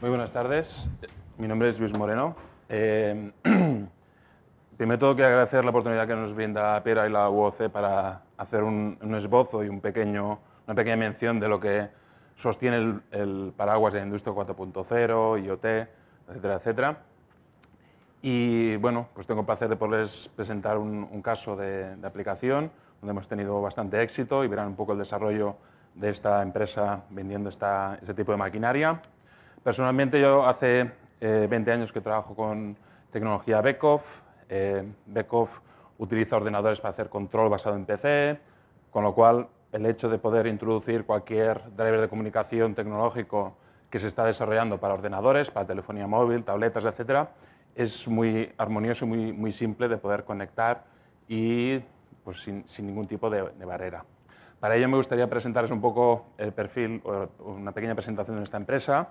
Muy buenas tardes, mi nombre es Luis Moreno. Eh, primero tengo que agradecer la oportunidad que nos brinda Pera y la UOC para hacer un, esbozo y una pequeña mención de lo que sostiene el, paraguas de la industria 4.0, IoT, etcétera, etcétera. Y bueno, pues tengo el placer de poderles presentar un, caso de, aplicación donde hemos tenido bastante éxito y verán un poco el desarrollo de esta empresa vendiendo este tipo de maquinaria. Personalmente yo hace 20 eh, años que trabajo con tecnología Beckhoff. Eh, Beckhoff utiliza ordenadores para hacer control basado en PC, con lo cual el hecho de poder introducir cualquier driver de comunicación tecnológico que se está desarrollando para ordenadores, para telefonía móvil, tabletas, etcétera, es muy armonioso y muy, simple de poder conectar y pues, sin, ningún tipo de, barrera. Para ello me gustaría presentarles un poco el perfil o una pequeña presentación de esta empresa.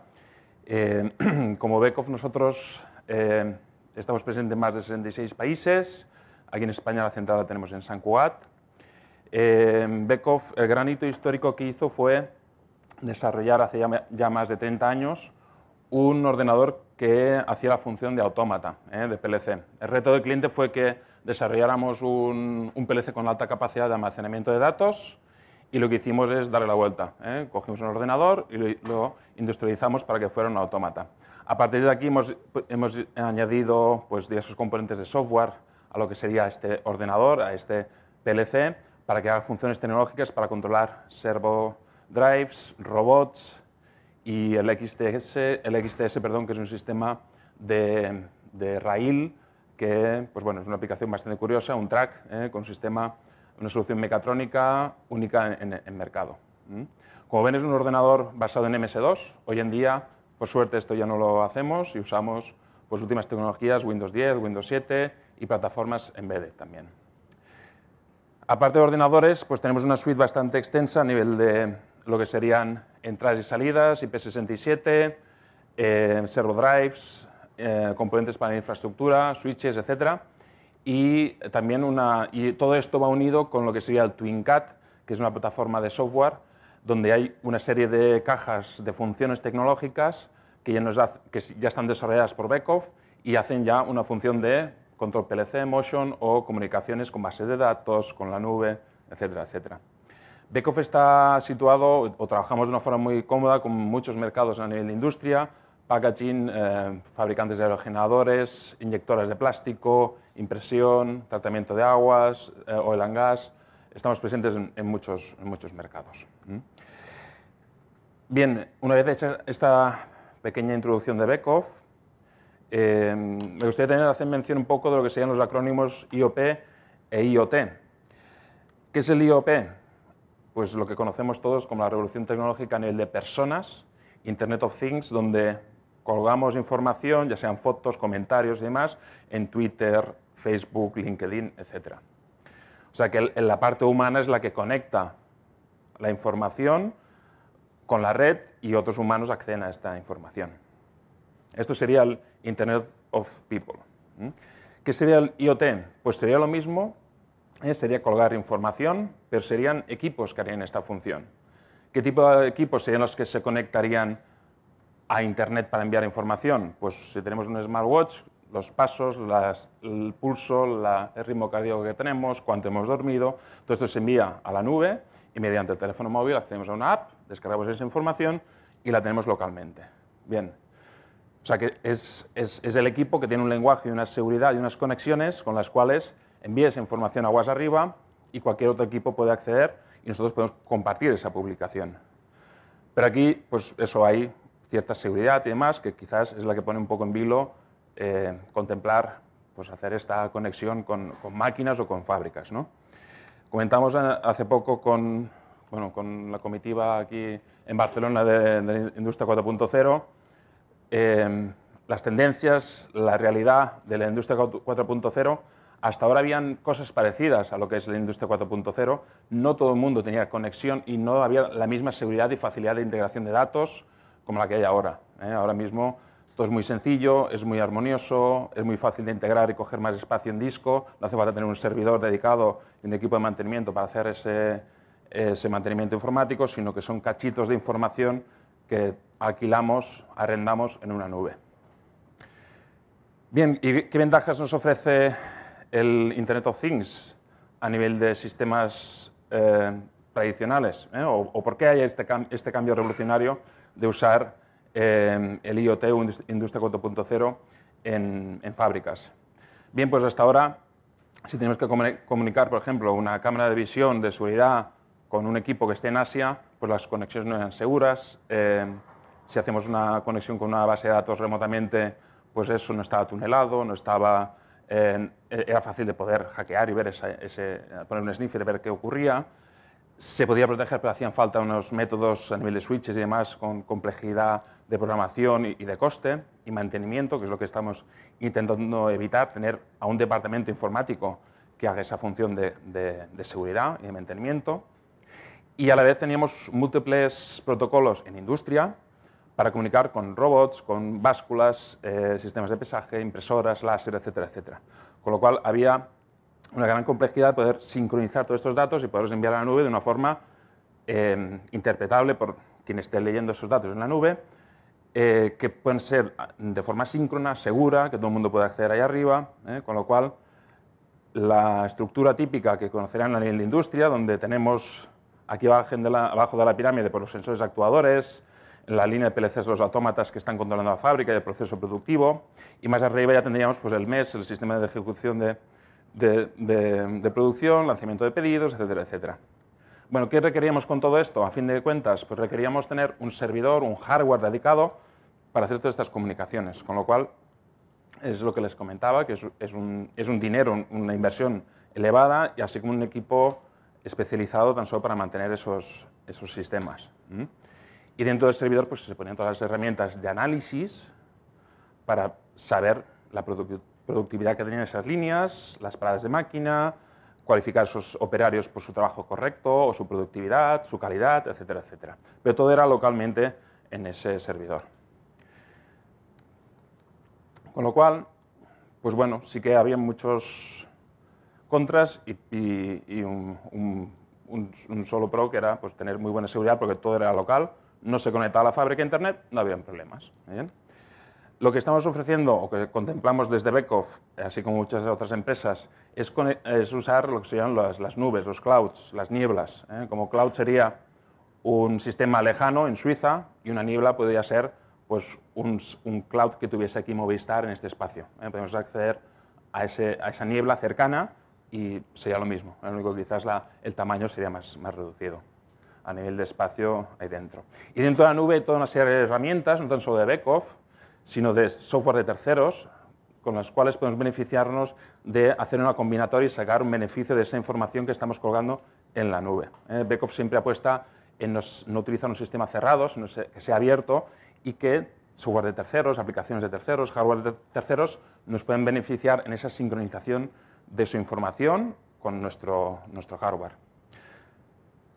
Eh, como Beckhoff nosotros eh, estamos presentes en más de 66 países. Aquí en España la central la tenemos en San Cugat. Eh, Bekoff, el gran hito histórico que hizo fue desarrollar hace ya, ya más de 30 años un ordenador que hacía la función de autómata, ¿eh? de PLC. El reto del cliente fue que desarrolláramos un, PLC con alta capacidad de almacenamiento de datos y lo que hicimos es darle la vuelta. ¿eh? Cogimos un ordenador y lo, industrializamos para que fuera un autómata. A partir de aquí hemos, añadido pues, diversos componentes de software a lo que sería este ordenador, a este PLC, para que haga funciones tecnológicas para controlar servo drives, robots, y el XTS, el XTS perdón, que es un sistema de, de rail, que pues bueno, es una aplicación bastante curiosa, un track ¿eh? con sistema, una solución mecatrónica única en, mercado. Como ven, es un ordenador basado en MS2. Hoy en día, por suerte, esto ya no lo hacemos y usamos pues, últimas tecnologías, Windows 10, Windows 7 y plataformas en BD también. Aparte de ordenadores, pues tenemos una suite bastante extensa a nivel de, lo que serían entradas y salidas, IP67, eh, servo drives, eh, componentes para infraestructura, switches, etc. Y, también una, y todo esto va unido con lo que sería el TwinCat, que es una plataforma de software donde hay una serie de cajas de funciones tecnológicas que ya, que ya están desarrolladas por Beckhoff y hacen ya una función de control PLC, motion o comunicaciones con base de datos, con la nube, etcétera, etcétera. Decoff está situado o trabajamos de una forma muy cómoda con muchos mercados a nivel de industria, packaging, eh, fabricantes de aerogeneradores, inyectoras de plástico, impresión, tratamiento de aguas, eh, oil and gas. Estamos presentes en, muchos, mercados. Bien, una vez hecha esta pequeña introducción de Bekoff, em, me gustaría tener, hacer mención un poco de lo que serían los acrónimos IOP e IoT. ¿Qué es el IOP? pues lo que conocemos todos como la revolución tecnológica en el de personas, Internet of Things, donde colgamos información, ya sean fotos, comentarios y demás, en Twitter, Facebook, LinkedIn, etc. O sea que la parte humana es la que conecta la información con la red y otros humanos acceden a esta información. Esto sería el Internet of People. ¿Qué sería el IoT? Pues sería lo mismo, eh, sería colgar información, pero serían equipos que harían esta función. ¿Qué tipo de equipos serían los que se conectarían a Internet para enviar información? Pues si tenemos un smartwatch, los pasos, el pulso, el ritmo cardíaco que tenemos, cuánto hemos dormido, todo esto se envía a la nube y mediante el teléfono móvil accedemos a una app, descargamos esa información y la tenemos localmente. Bien, o sea que es, es el equipo que tiene un lenguaje y una seguridad y unas conexiones con las cuales envíe esa información a Aguas Arriba y cualquier otro equipo puede acceder y nosotros podemos compartir esa publicación. Pero aquí, pues eso, hay cierta seguridad y demás, que quizás es la que pone un poco en vilo eh, contemplar pues hacer esta conexión con, máquinas o con fábricas. ¿no? Comentamos eh, hace poco con, la comitiva aquí en Barcelona de, de Industria 4.0 eh, las tendencias, la realidad de la Industria 4.0 hasta ahora habían cosas parecidas a lo que es la industria 4.0. No todo el mundo tenía conexión y no había la misma seguridad y facilidad de integración de datos como la que hay ahora. ¿eh? Ahora mismo todo es muy sencillo, es muy armonioso, es muy fácil de integrar y coger más espacio en disco. No hace falta tener un servidor dedicado y un equipo de mantenimiento para hacer ese, ese mantenimiento informático, sino que son cachitos de información que alquilamos, arrendamos en una nube. Bien, ¿y qué ventajas nos ofrece el Internet of Things a nivel de sistemas eh, tradicionales? ¿eh? O, por qué hay este, este cambio revolucionario de usar eh, el IoT o Industria 4.0 en, fábricas? Bien, pues hasta ahora, si tenemos que comunicar, por ejemplo, una cámara de visión de seguridad con un equipo que esté en Asia, pues las conexiones no eran seguras. si hacemos una conexión con una base de datos remotamente, pues eso no estaba tunelado, no estaba eh, era fácil de poder hackear y ver ese, poner un sniffer y ver qué ocurría. Se podía proteger, pero hacían falta unos métodos a nivel de switches y demás con complejidad de programación y, de coste y mantenimiento, que es lo que estamos intentando evitar, tener a un departamento informático que haga esa función de seguridad y de mantenimiento. Y a la vez teníamos múltiples protocolos en industria, para comunicar con robots, con básculas, eh, sistemas de pesaje, impresoras, láser, etcétera, etcétera. Con lo cual había una gran complejidad de poder sincronizar todos estos datos y poderlos enviar a la nube de una forma em, interpretable por quien esté leyendo esos datos en la nube, eh, que pueden ser ah, de forma síncrona, segura, que todo el mundo pueda acceder ahí arriba, eh, con lo cual la estructura típica que conocerán en la industria, donde tenemos aquí abajo de la pirámide por los sensores actuadores, la línea de PLCs los autómatas que están controlando la fábrica y el proceso productivo, y más arriba ya tendríamos pues, el MES, el sistema de ejecución de, de, producción, lanzamiento de pedidos, etcétera, etcétera. Bueno, ¿qué requeríamos con todo esto? A fin de cuentas, pues requeríamos tener un servidor, un hardware dedicado para hacer todas estas comunicaciones, con lo cual es lo que les comentaba, que es, un, dinero, una inversión elevada y así como un equipo especializado tan solo para mantener esos, esos sistemas. Y dentro del servidor pues, se ponían todas las herramientas de análisis para saber la productividad que tenían esas líneas, las paradas de máquina, cualificar a sus operarios por su trabajo correcto o su productividad, su calidad, etcétera, etcétera. Pero todo era localmente en ese servidor. Con lo cual, pues bueno, sí que había muchos contras y, un, un, solo pro que era pues, tener muy buena seguridad porque todo era local no se conecta a la fábrica a Internet, no habían problemas. Lo que estamos ofreciendo o que contemplamos desde Beckhoff, así como muchas otras empresas, es, usar lo que se llaman las, nubes, los clouds, las nieblas. ¿eh? Como cloud sería un sistema lejano en Suiza y una niebla podría ser pues, un, cloud que tuviese aquí Movistar en este espacio. ¿eh? Podemos acceder a, esa niebla cercana y sería lo mismo. ¿eh? Lo único que quizás el tamaño sería más reducido a nivel de espacio ahí dentro. Y dentro de la nube hay toda una serie de herramientas, no tan solo de backoff, sino de software de terceros, con las cuales podemos beneficiarnos de hacer una combinatoria y sacar un beneficio de esa información que estamos colgando en la nube. Eh, siempre apuesta en no utilizar un sistema cerrado, sino que sea abierto y que software de terceros, aplicaciones de terceros, hardware de terceros nos pueden beneficiar en esa sincronización de su información con nuestro, nuestro hardware.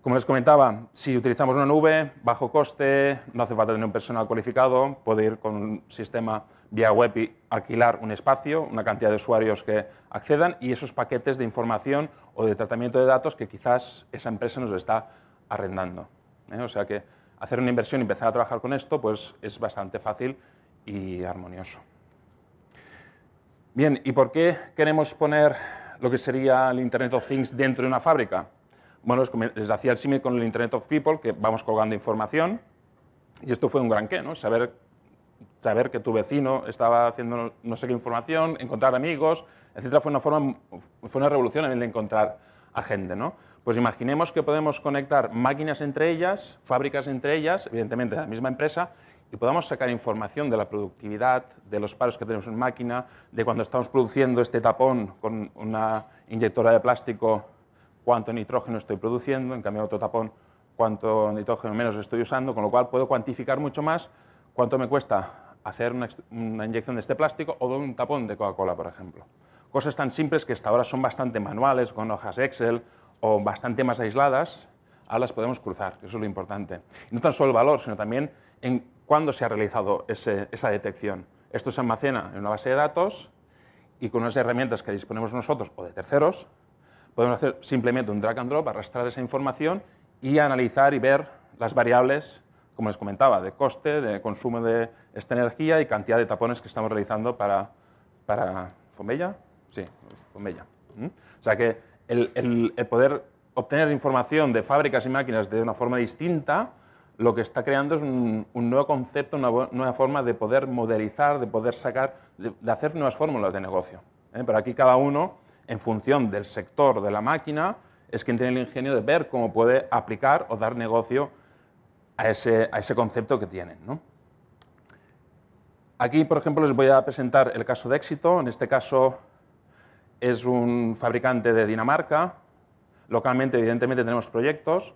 Como les comentaba, si utilizamos una nube, bajo coste, no hace falta tener un personal cualificado, puede ir con un sistema vía web y alquilar un espacio, una cantidad de usuarios que accedan y esos paquetes de información o de tratamiento de datos que quizás esa empresa nos está arrendando. ¿eh? O sea que hacer una inversión y empezar a trabajar con esto pues es bastante fácil y armonioso. Bien, ¿y por qué queremos poner lo que sería el Internet of Things dentro de una fábrica? bueno, les, decía hacía el símil con el Internet of People, que vamos colgando información, y esto fue un gran qué, ¿no? Saber, saber que tu vecino estaba haciendo no sé qué información, encontrar amigos, etcétera, fue una, forma, fue una revolución en el encontrar a gente, ¿no? Pues imaginemos que podemos conectar máquinas entre ellas, fábricas entre ellas, evidentemente de la misma empresa, y podamos sacar información de la productividad, de los paros que tenemos en máquina, de cuando estamos produciendo este tapón con una inyectora de plástico cuánto nitrógeno estoy produciendo, en cambio otro tapón cuánto nitrógeno menos estoy usando, con lo cual puedo cuantificar mucho más cuánto me cuesta hacer una, inyección de este plástico o de un tapón de Coca-Cola, por ejemplo. Cosas tan simples que hasta ahora son bastante manuales, con hojas Excel o bastante más aisladas, ahora las podemos cruzar, eso es lo importante. No tan solo el valor, sino también en cuándo se ha realizado esa detección. Esto se almacena en una base de datos y con unas herramientas que disponemos nosotros o de terceros, podemos hacer simplemente un drag and drop, arrastrar esa información y analizar y ver las variables, como les comentaba, de coste, de consumo de esta energía y cantidad de tapones que estamos realizando para, para Sí, Fomella. ¿Mm? O sea que el, el, poder obtener información de fábricas y máquinas de una forma distinta, lo que está creando es un, nuevo concepto, una nueva forma de poder modelizar, de poder sacar, de, hacer nuevas fórmulas de negocio. ¿eh? Pero aquí cada uno en función del sector de la máquina, es quien tiene el ingenio de ver cómo puede aplicar o dar negocio a ese, a ese concepto que tienen. Aquí, por ejemplo, les voy a presentar el caso de éxito. En este caso es un fabricante de Dinamarca. Localmente, evidentemente, tenemos proyectos,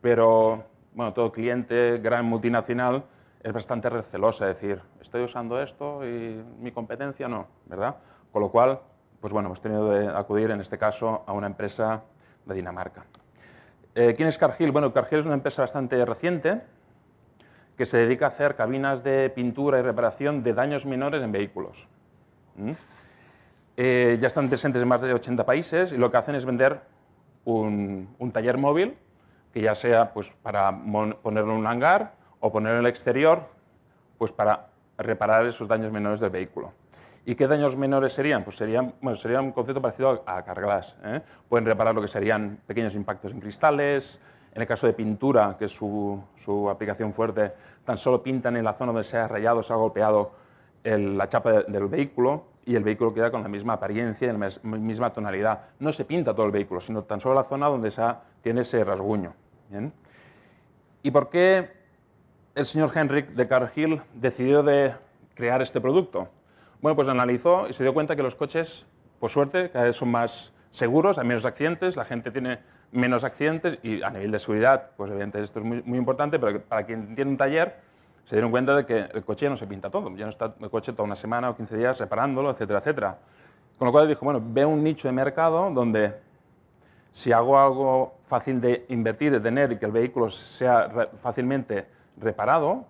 pero bueno, todo cliente, gran multinacional, es bastante recelosa. decir, estoy usando esto y mi competencia no, ¿verdad? Con lo cual, pues bueno, hemos tenido que acudir en este caso a una empresa de Dinamarca. Eh, ¿Quién es Cargill? Bueno, Cargill es una empresa bastante reciente que se dedica a hacer cabinas de pintura y reparación de daños menores en vehículos. Eh, ya están presentes en más de 80 países y lo que hacen es vender un, taller móvil que ya sea pues, para ponerlo en un hangar o ponerlo en el exterior pues, para reparar esos daños menores del vehículo. ¿Y qué daños menores serían? Pues serían, sería un concepto parecido a, carglass. ¿eh? Pueden reparar lo que serían pequeños impactos en cristales. En el caso de pintura, que es su, aplicación fuerte, tan solo pintan en la zona donde se ha rayado, se ha golpeado la chapa del vehículo y el vehículo queda con la misma apariencia y la misma tonalidad. No se pinta todo el vehículo, sino tan solo la zona donde tiene ese rasguño. ¿Y por qué el señor Henrik de Cargill decidió de crear este producto? Bueno, pues analizó y se dio cuenta que los coches, por suerte, cada vez son más seguros, hay menos accidentes, la gente tiene menos accidentes y a nivel de seguridad, pues evidentemente esto es muy, importante, pero para quien tiene un taller, se dieron cuenta de que el coche no se pinta todo, ya no está el coche toda una semana o 15 días reparándolo, etcétera, etcétera. Con lo cual dijo, bueno, ve un nicho de mercado donde si hago algo fácil de invertir, de tener y que el vehículo sea fácilmente reparado,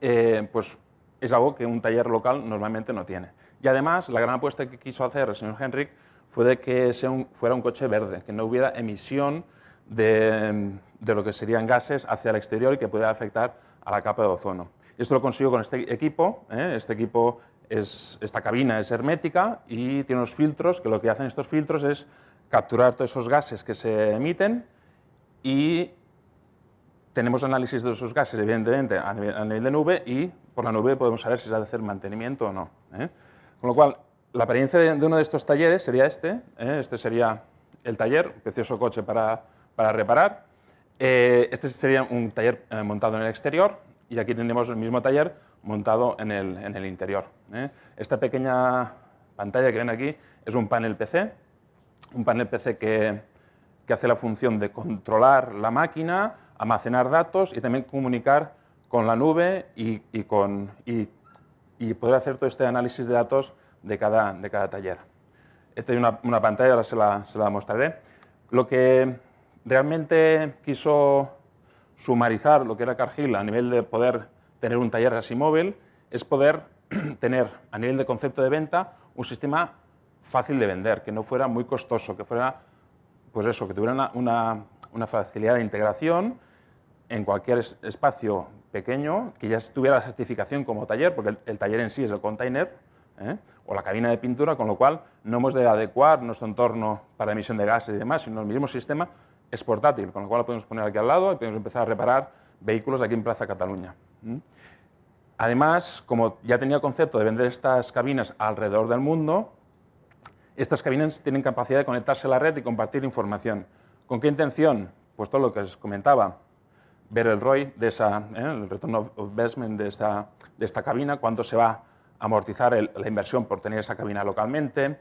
eh, pues es algo que un taller local normalmente no tiene. Y además, la gran apuesta que quiso hacer el señor Henrik fue de que sea un, fuera un coche verde, que no hubiera emisión de, de, lo que serían gases hacia el exterior y que pudiera afectar a la capa de ozono. Esto lo consiguió con este equipo. ¿eh? Este equipo es, esta cabina es hermética y tiene unos filtros que lo que hacen estos filtros es capturar todos esos gases que se emiten y tenemos análisis de esos gases, evidentemente, a nivel, de nube y por la nube podemos saber si se ha de hacer mantenimiento o no. ¿eh? Con lo cual, la apariencia de, uno de estos talleres sería este. ¿eh? Este sería el taller, precioso coche para, para reparar. Eh, este sería un taller montado en el exterior y aquí tendríamos el mismo taller montado en el, en el interior. Esta pequeña pantalla que ven aquí es un panel PC, un panel PC que, que hace la función de controlar la máquina, almacenar datos y también comunicar con la nube y, y, con, y, poder hacer todo este análisis de datos de cada, de cada taller. Esta es una, una, pantalla, ahora se la, se la mostraré. Lo que realmente quiso sumarizar lo que era Cargill a nivel de poder tener un taller así móvil es poder tener a nivel de concepto de venta un sistema fácil de vender, que no fuera muy costoso, que fuera, pues eso, que tuviera una, una facilidad de integración en cualquier espacio pequeño que ya estuviera la certificación como taller, porque el, taller en sí es el container, ¿eh? o la cabina de pintura, con lo cual no hemos de adecuar nuestro entorno para emisión de gases y demás, sino el mismo sistema es portátil, con lo cual lo podemos poner aquí al lado y podemos empezar a reparar vehículos aquí en Plaza Cataluña. Además, como ya tenía el concepto de vender estas cabinas alrededor del mundo, estas cabinas tienen capacidad de conectarse a la red y compartir información. ¿Con qué intención? Pues todo lo que os comentaba, ver el ROI, de esa, eh, el return of investment de esta, de esta cabina, cuánto se va a amortizar la inversión por tener esa cabina localmente,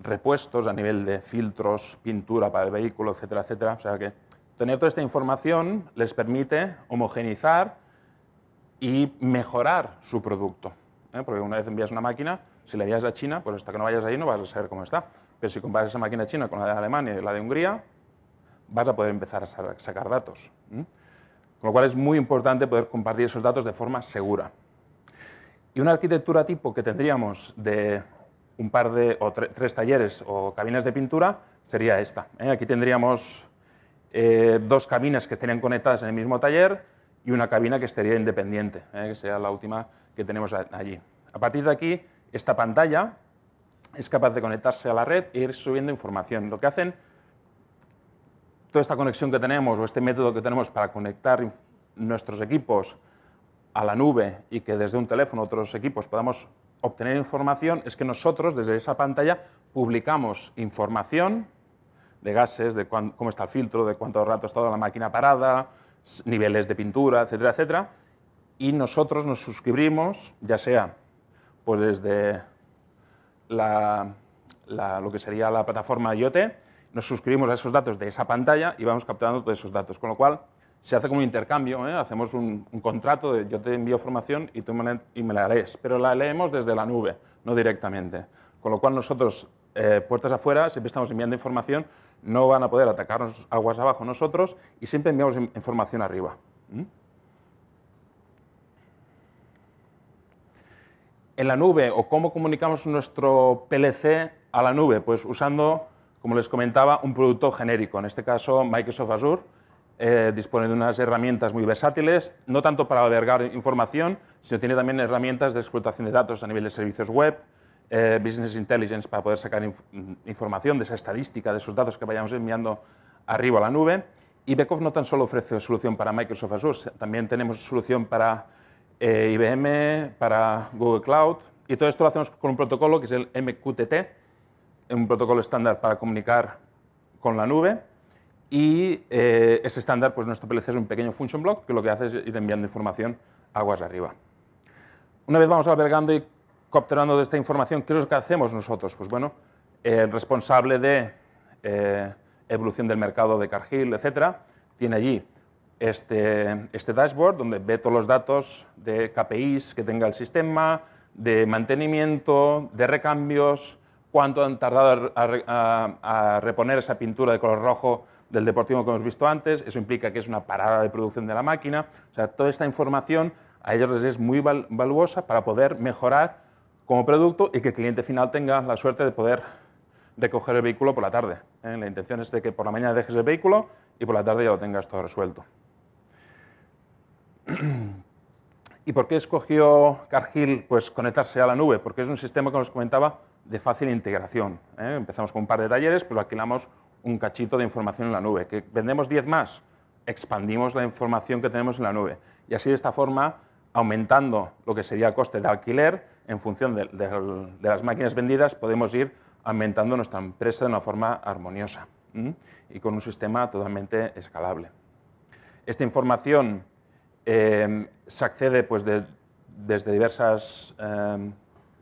repuestos a nivel de filtros, pintura para el vehículo, etcétera, etcétera. O sea que tener toda esta información les permite homogenizar y mejorar su producto. Eh, porque una vez envías una máquina, si la envías a China, pues hasta que no vayas ahí no vas a saber cómo está. Pero si comparas esa máquina china con la de Alemania y la de Hungría, vas a poder empezar a sacar datos. Con lo cual es muy importante poder compartir esos datos de forma segura. Y una arquitectura tipo que tendríamos de un par de o tres talleres o cabinas de pintura sería esta. ¿eh? Aquí tendríamos eh, dos cabinas que estarían conectadas en el mismo taller y una cabina que estaría independiente, ¿eh? que sería la última que tenemos allí. A partir de aquí, esta pantalla es capaz de conectarse a la red e ir subiendo información. Lo que hacen toda esta conexión que tenemos o este método que tenemos para conectar nuestros equipos a la nube y que desde un teléfono otros equipos podamos obtener información es que nosotros desde esa pantalla publicamos información de gases, de cómo está el filtro, de cuánto rato ha estado la máquina parada, niveles de pintura, etcétera, etcétera. Y nosotros nos suscribimos, ya sea pues desde la, lo que sería la plataforma IoT, nos suscribimos a esos datos de esa pantalla y vamos capturando todos esos datos. Con lo cual, se hace como un intercambio, ¿eh? hacemos un, contrato de yo te envío formación y tú me la, lees, pero la leemos desde la nube, no directamente. Con lo cual, nosotros, eh, puertas afuera, siempre estamos enviando información, no van a poder atacarnos aguas abajo nosotros y siempre enviamos información arriba. En la nube, o cómo comunicamos nuestro PLC a la nube, pues usando como les comentaba, un producto genérico. En este caso, Microsoft Azure eh, dispone de unas herramientas muy versátiles, no tanto para albergar información, sino tiene también herramientas de explotación de datos a nivel de servicios web, eh, business intelligence para poder sacar información de esa estadística, de esos datos que vayamos enviando arriba a la nube. Y Bekov no tan solo ofrece solución para Microsoft Azure, también tenemos solución para eh, IBM, para Google Cloud, y todo esto lo hacemos con un protocolo que es el MQTT, un protocolo estándar para comunicar con la nube y eh, ese estándar, pues nuestro PLC es un pequeño function block que lo que hace es ir enviando información aguas arriba. Una vez vamos albergando y capturando de esta información, ¿qué es lo que hacemos nosotros? Pues bueno, el responsable de eh, evolución del mercado de Cargill, etcétera, tiene allí este, este dashboard donde ve todos los datos de KPIs que tenga el sistema, de mantenimiento, de recambios, cuánto han tardado a, reponer esa pintura de color rojo del deportivo que hemos visto antes, eso implica que es una parada de producción de la máquina, o sea, toda esta información a ellos les es muy valuosa para poder mejorar como producto y que el cliente final tenga la suerte de poder recoger el vehículo por la tarde. ¿eh? La intención es de que por la mañana dejes el vehículo y por la tarde ya lo tengas todo resuelto. ¿Y por qué escogió Cargill pues, conectarse a la nube? Porque es un sistema, como os comentaba, de fácil integración. ¿eh? Empezamos con un par de talleres, pues alquilamos un cachito de información en la nube. Que vendemos 10 más, expandimos la información que tenemos en la nube. Y así de esta forma, aumentando lo que sería el coste de alquiler, en función de, las máquinas vendidas, podemos ir aumentando nuestra empresa de una forma armoniosa y con un sistema totalmente escalable. Esta información em, se accede pues, de, desde diversas em,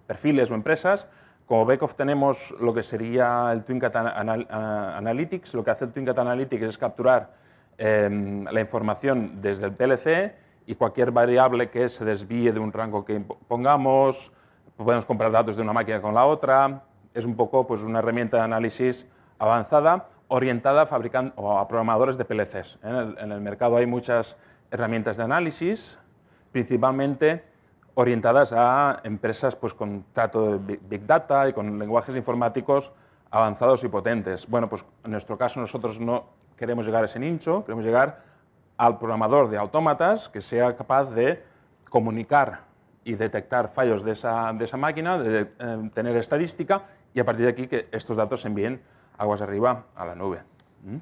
perfiles o empresas, como backoff tenemos lo que sería el TwinCat eh, Analytics. Lo que hace el TwinCat Analytics es capturar em, la información desde el PLC y cualquier variable que se desvíe de un rango que pongamos. Podemos comparar datos de una máquina con la otra. Es un poco pues, una herramienta de análisis avanzada orientada a, programadores de PLCs. en el mercado hay muchas herramientas de análisis, principalmente orientadas a empresas pues, con trato de Big Data y con lenguajes informáticos avanzados y potentes. Bueno, pues en nuestro caso nosotros no queremos llegar a ese nicho, queremos llegar al programador de autómatas que sea capaz de comunicar y detectar fallos de esa, máquina, de, eh, tener estadística y a partir de aquí que estos datos se envíen aguas arriba a la nube. ¿Mm?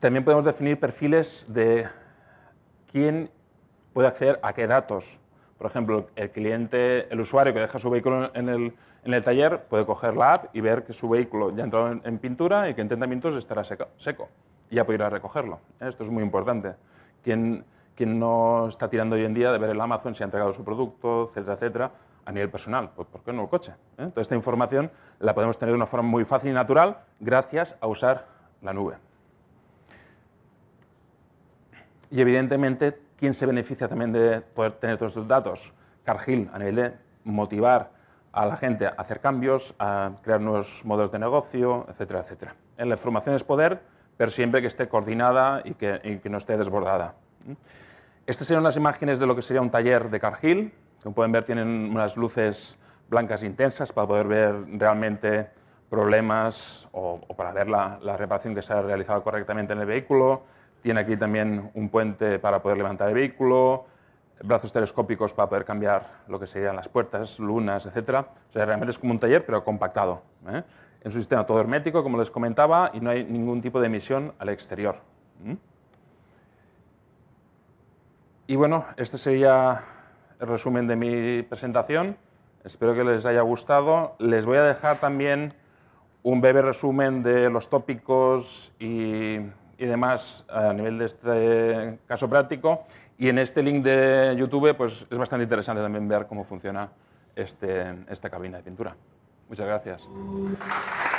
También podemos definir perfiles de quién puede acceder a qué datos. Por ejemplo, el cliente, el usuario que deja su vehículo en el, taller puede coger la app y ver que su vehículo ya ha entrado en, pintura y que en 30 minutos estará seco, y ya puede ir a recogerlo. Esto es muy importante. Quien, no está tirando hoy en día de ver el Amazon si ha entregado su producto, etcétera, etcétera, a nivel personal, pues ¿por qué no el coche? ¿Eh? Toda esta información la podemos tener de una forma muy fácil y natural gracias a usar la nube. Y evidentemente ¿Quién se beneficia también de poder tener todos estos datos? Cargill, a nivel de motivar a la gente a hacer cambios, a crear nuevos modelos de negocio, etcétera, etcétera. En la información es poder, pero siempre que esté coordinada y que, no esté desbordada. Estas serían las imágenes de lo que sería un taller de Cargill. Como pueden ver, tienen unas luces blancas intensas para poder ver realmente problemas o, para ver la, la reparación que se ha realizado correctamente en el vehículo, tiene aquí también un puente para poder levantar el vehículo, brazos telescópicos para poder cambiar lo que serían las puertas, lunas, etc. O sea, realmente es como un taller, pero compactado. ¿eh? Es un sistema todo hermético, como les comentaba, y no hay ningún tipo de emisión al exterior. Y bueno, este sería el resumen de mi presentación. Espero que les haya gustado. Les voy a dejar también un breve resumen de los tópicos y y demás a nivel de este caso práctico. Y en este link de YouTube pues, es bastante interesante también ver cómo funciona este, esta cabina de pintura. Muchas gracias.